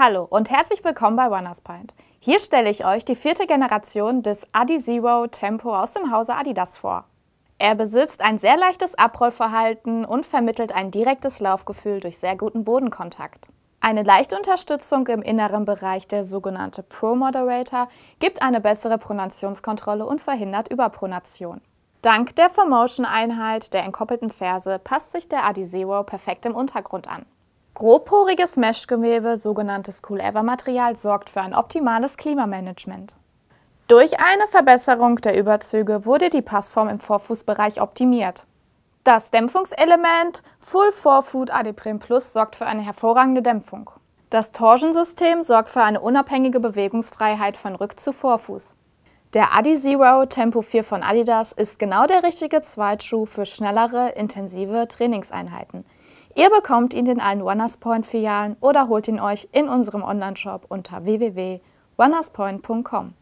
Hallo und herzlich willkommen bei Runners Pint. Hier stelle ich euch die vierte Generation des Adi Zero Tempo aus dem Hause Adidas vor. Er besitzt ein sehr leichtes Abrollverhalten und vermittelt ein direktes Laufgefühl durch sehr guten Bodenkontakt. Eine leichte Unterstützung im inneren Bereich, der sogenannte Pro-Moderator, gibt eine bessere Pronationskontrolle und verhindert Überpronation. Dank der Formotion-Einheit der entkoppelten Ferse passt sich der Adizero perfekt im Untergrund an. Grobporiges Meshgewebe, sogenanntes Cool-Ever-Material, sorgt für ein optimales Klimamanagement. Durch eine Verbesserung der Überzüge wurde die Passform im Vorfußbereich optimiert. Das Dämpfungselement Full Forefoot Adeprim Plus sorgt für eine hervorragende Dämpfung. Das Torsionsystem sorgt für eine unabhängige Bewegungsfreiheit von Rück- zu Vorfuß. Der Adi Zero Tempo 4 von Adidas ist genau der richtige Zweitschuh für schnellere, intensive Trainingseinheiten – Ihr bekommt ihn in allen One Point Filialen oder holt ihn euch in unserem Onlineshop unter www.oneuspoint.com.